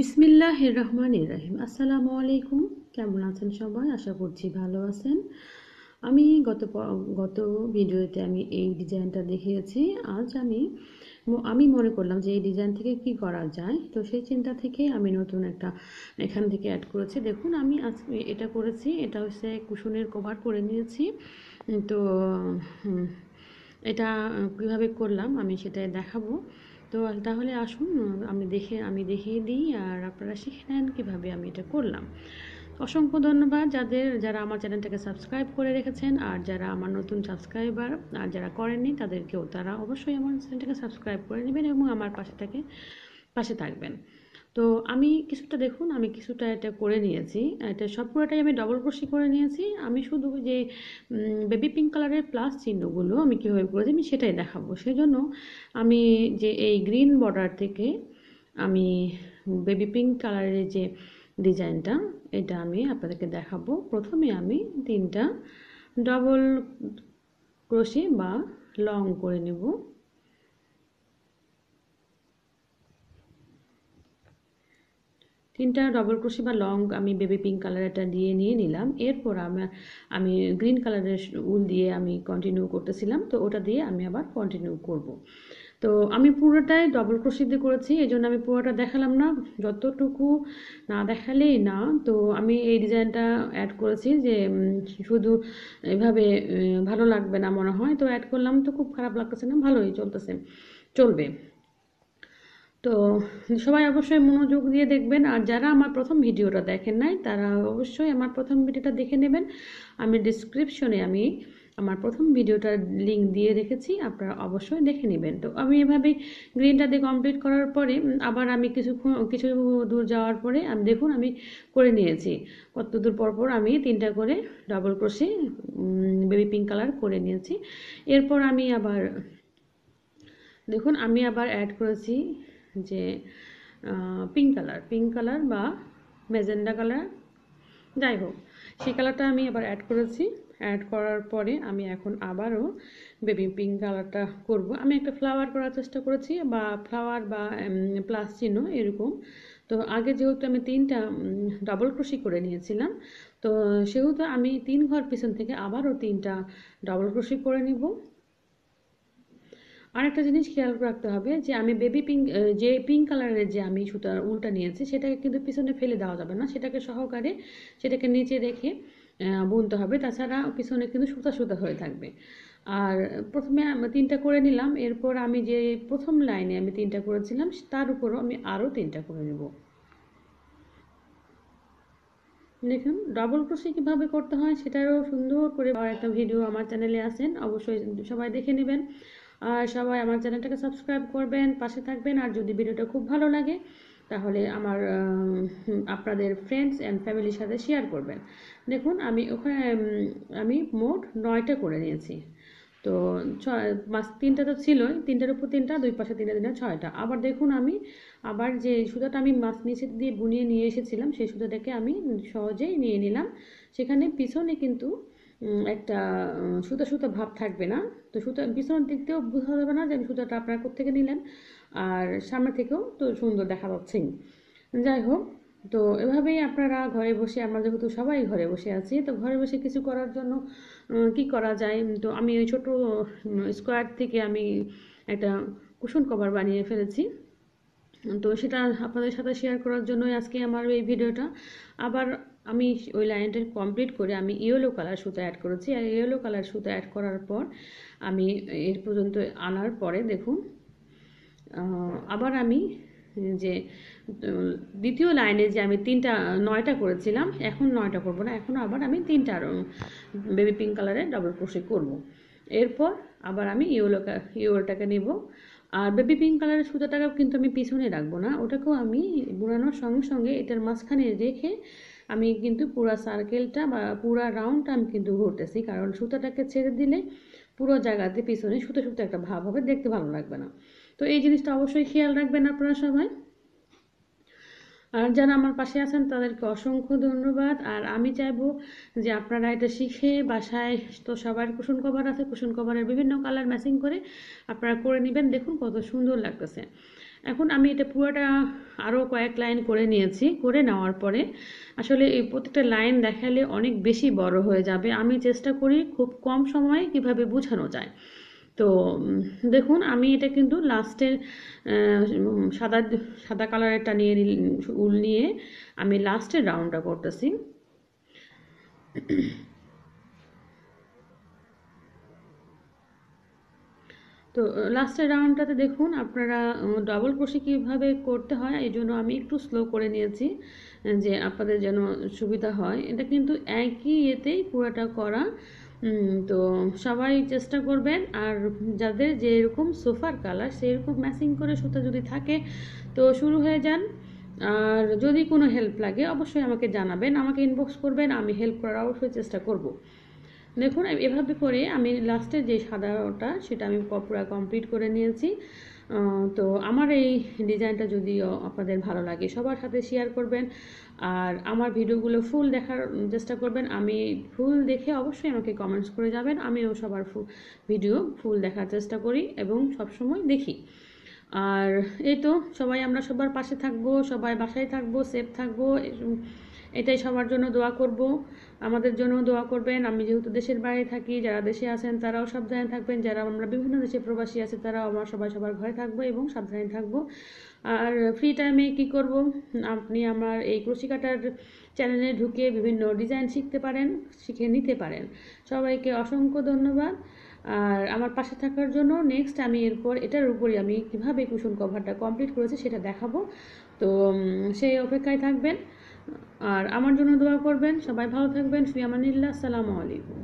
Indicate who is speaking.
Speaker 1: বিসমিল্লাহ রহমান রাহিম আসসালামু আলাইকুম কেমন আছেন সবাই আশা করছি ভালো আছেন আমি গত গত ভিডিওতে আমি এই ডিজাইনটা দেখিয়েছি আজ আমি আমি মনে করলাম যে এই ডিজাইন থেকে কি করা যায় তো সেই চিন্তা থেকে আমি নতুন একটা এখান থেকে অ্যাড করেছি দেখুন আমি আজ এটা করেছি এটা হচ্ছে কুশনের কভার করে নিয়েছি তো এটা কীভাবে করলাম আমি সেটাই দেখাবো তো তাহলে আসুন আমি দেখে আমি দেখিয়ে দিই আর আপনারা শিখে নেন কীভাবে আমি এটা করলাম অসংখ্য ধন্যবাদ যাদের যারা আমার চ্যানেলটাকে সাবস্ক্রাইব করে রেখেছেন আর যারা আমার নতুন সাবস্ক্রাইবার আর যারা করেননি তাদেরকেও তারা অবশ্যই আমার চ্যানেলটাকে সাবস্ক্রাইব করে নেবেন এবং আমার পাশে থাকে পাশে থাকবেন তো আমি কিছুটা দেখুন আমি কিছুটা এটা করে নিয়েছি এটা সব পুরোটাই আমি ডবল ক্রোশি করে নিয়েছি আমি শুধু যে বেবি পিঙ্ক কালারের প্লাস চিহ্নগুলো আমি কীভাবে করেছি আমি সেটাই দেখাবো সেজন্য আমি যে এই গ্রিন বর্ডার থেকে আমি বেবি পিঙ্ক কালারের যে ডিজাইনটা এটা আমি আপনাদেরকে দেখাবো প্রথমে আমি তিনটা ডবল ক্রোশি বা লং করে নেব তিনটা ডবল ক্রোশি বা লং আমি বেবি পিঙ্ক কালারটা দিয়ে নিয়ে নিলাম এরপর আমার আমি গ্রিন কালারের উল দিয়ে আমি কন্টিনিউ করতেছিলাম তো ওটা দিয়ে আমি আবার কন্টিনিউ করব। তো আমি পুরোটাই ডবল ক্রোশি দিয়ে করেছি এই জন্য আমি পুরোটা দেখালাম না যতটুকু না দেখালেই না তো আমি এই ডিজাইনটা অ্যাড করেছি যে শুধু এভাবে ভালো লাগবে না মনে হয় তো অ্যাড করলাম তো খুব খারাপ লাগতেছে না ভালোই চলতেছে চলবে তো সবাই অবশ্যই মনোযোগ দিয়ে দেখবেন আর যারা আমার প্রথম ভিডিওটা দেখেন নাই তারা অবশ্যই আমার প্রথম ভিডিওটা দেখে নেবেন আমি ডিসক্রিপশনে আমি আমার প্রথম ভিডিওটার লিঙ্ক দিয়ে রেখেছি আপনারা অবশ্যই দেখে নেবেন তো আমি এভাবে গ্রিনটা দিয়ে কমপ্লিট করার পরে আবার আমি কিছুক্ষণ কিছু দূর যাওয়ার পরে আমি দেখুন আমি করে নিয়েছি কত দূর পরপর আমি তিনটা করে double crochet baby pink colour করে নিয়েছি এরপর আমি আবার দেখুন আমি আবার অ্যাড করেছি যে পিঙ্ক কালার পিঙ্ক কালার বা মেজেন্ডা কালার যাই হোক সেই কালারটা আমি আবার অ্যাড করেছি অ্যাড করার পরে আমি এখন আবারও বেবি পিঙ্ক কালারটা করব আমি একটা ফ্লাওয়ার করার চেষ্টা করেছি বা ফ্লাওয়ার বা প্লাস চিহ্ন এরকম তো আগে যেহেতু আমি তিনটা ডবল ক্রোশি করে নিয়েছিলাম তো সেহেতু আমি তিন ঘর পিছন থেকে আবারও তিনটা ডবল ক্রোশি করে নিব আরেকটা জিনিস খেয়াল রাখতে হবে যে আমি বেবি পিঙ্ক যে পিঙ্ক কালারের যে আমি সুতার উলটা নিয়েছি সেটাকে কিন্তু পিছনে ফেলে দেওয়া যাবে না সেটাকে সহকারে সেটাকে নিচে রেখে বুনতে হবে তাছাড়া পিছনে কিন্তু সুতা সুতা হয়ে থাকবে আর প্রথমে আমি তিনটা করে নিলাম এরপর আমি যে প্রথম লাইনে আমি তিনটা করেছিলাম তার উপরও আমি আরও তিনটা করে নেব দেখুন ডবল ক্রোশে কীভাবে করতে হয় সেটারও সুন্দর করে একটা ভিডিও আমার চ্যানেলে আছেন অবশ্যই সবাই দেখে নেবেন আর সবাই আমার চ্যানেলটাকে সাবস্ক্রাইব করবেন পাশে থাকবেন আর যদি ভিডিওটা খুব ভালো লাগে তাহলে আমার আপনাদের ফ্রেন্ডস অ্যান্ড ফ্যামিলির সাথে শেয়ার করবেন দেখুন আমি ওখানে আমি মোট নয়টা করে নিয়েছি তো ছয় মাস তিনটা তো ছিলই তিনটার উপর তিনটা দুই পাশে তিনটা তিনটা ছয়টা আবার দেখুন আমি আবার যে সুতোটা আমি মাছ নিচে দিয়ে বুনিয়ে নিয়ে এসেছিলাম সেই সুতোটাকে আমি সহজেই নিয়ে নিলাম সেখানে পিছনে কিন্তু একটা সুতো সুতো ভাব থাকবে না তো সুতা পিছনের দিক দিয়েও বোঝা যাবে না যে আমি সুতাটা আপনার থেকে নিলেন আর সামনে থেকেও তো সুন্দর দেখা যাচ্ছেই যাই হোক তো এভাবেই আপনারা ঘরে বসে আমরা যেহেতু সবাই ঘরে বসে আছি তো ঘরে বসে কিছু করার জন্য কি করা যায় তো আমি ওই ছোটো স্কোয়ার থেকে আমি একটা কুশন কভার বানিয়ে ফেলেছি তো সেটা আপনাদের সাথে শেয়ার করার জন্যই আজকে আমার এই ভিডিওটা আবার আমি ওই লাইনটা কমপ্লিট করে আমি ইয়েলো কালার সুতো অ্যাড করেছি আর ইয়েলো কালার সুতো অ্যাড করার পর আমি এর পর্যন্ত আনার পরে দেখুন আবার আমি যে দ্বিতীয় লাইনে যে আমি তিনটা নয়টা করেছিলাম এখন নয়টা করব না এখন আবার আমি তিনটা বেবি পিঙ্ক কালারে ডবল ক্রোশে করব। এরপর আবার আমি ইয়েলো ইয়েলোটাকে নেব আর বেবি পিঙ্ক কালারের সুতোটাকেও কিন্তু আমি পিছনে রাখবো না ওটাকেও আমি বুড়ানোর সঙ্গে সঙ্গে এটার মাঝখানে রেখে আমি কিন্তু পুরো সার্কেলটা বা পুরো রাউন্ডটা আমি কিন্তু ঘুরতেছি কারণ সুতাটাকে ছেড়ে দিলে পুরো জায়গাতে পিছনে সুতো সুতো একটা ভাব হবে দেখতে ভালো লাগবে না তো এই জিনিসটা অবশ্যই খেয়াল রাখবেন আপনারা সবাই আর যারা আমার পাশে আছেন তাদেরকে অসংখ্য ধন্যবাদ আর আমি চাইবো যে আপনারা এটা শিখে বাসায় তো সবার কুশন কভার আছে কুশন কভারের বিভিন্ন কালার ম্যাচিং করে আপনারা করে নেবেন দেখুন কত সুন্দর লাগতেছে এখন আমি এটা পুরোটা আরও কয়েক লাইন করে নিয়েছি করে নেওয়ার পরে আসলে এই প্রত্যেকটা লাইন দেখালে অনেক বেশি বড় হয়ে যাবে আমি চেষ্টা করি খুব কম সময়ে কিভাবে বোঝানো যায় তো দেখুন আমি এটা কিন্তু লাস্টের সাদা সাদা কালারেরটা নিয়ে উল নিয়ে আমি লাস্টের রাউন্ডটা করতেছি তো লাস্টের রাউন্ডটাতে দেখুন আপনারা ডবল ক্রোশে কীভাবে করতে হয় এই জন্য আমি একটু স্লো করে নিয়েছি যে আপনাদের যেন সুবিধা হয় এটা কিন্তু একই ইয়েতেই পুরোটা করা তো সবাই চেষ্টা করবেন আর যাদের যেরকম সোফার কালার সেরকম ম্যাচিং করে সুতা যদি থাকে তো শুরু হয়ে যান আর যদি কোনো হেল্প লাগে অবশ্যই আমাকে জানাবেন আমাকে ইনবক্স করবেন আমি হেল্প করার অবশ্যই চেষ্টা করব দেখুন এভাবে করে আমি লাস্টে যে সাদাটা সেটা আমি পুরো কমপ্লিট করে নিয়েছি তো আমার এই ডিজাইনটা যদিও আপনাদের ভালো লাগে সবার সাথে শেয়ার করবেন আর আমার ভিডিওগুলো ফুল দেখার চেষ্টা করবেন আমি ফুল দেখে অবশ্যই আমাকে কমেন্টস করে যাবেন আমিও সবার ফুল ভিডিও ফুল দেখার চেষ্টা করি এবং সবসময় দেখি আর এই তো সবাই আমরা সবার পাশে থাকবো সবাই বাসায় থাকবো সেফ থাকবো এটাই সবার জন্য দোয়া করব আমাদের জন্য দোয়া করবেন আমি যেহেতু দেশের বাইরে থাকি যারা দেশে আছেন তারাও সাবধানে থাকবেন যারা আমরা বিভিন্ন দেশে প্রবাসী আছে তারাও আমরা সবাই সবার ঘরে থাকবো এবং সাবধানে থাকবো আর ফ্রি টাইমে কি করব আপনি আমার এই কৃষি কাটার চ্যানেলে ঢুকে বিভিন্ন ডিজাইন শিখতে পারেন শিখে নিতে পারেন সবাইকে অসংখ্য ধন্যবাদ আর আমার পাশে থাকার জন্য নেক্সট আমি এরপর এটার উপরে আমি কিভাবে কুসুম কভারটা কমপ্লিট করেছি সেটা দেখাবো তো সেই অপেক্ষায় থাকবেন আর আমার জন্য দোয়া করবেন সবাই ভালো থাকবেন ফিয়ামানিল্লা আসসালামু আলাইকুম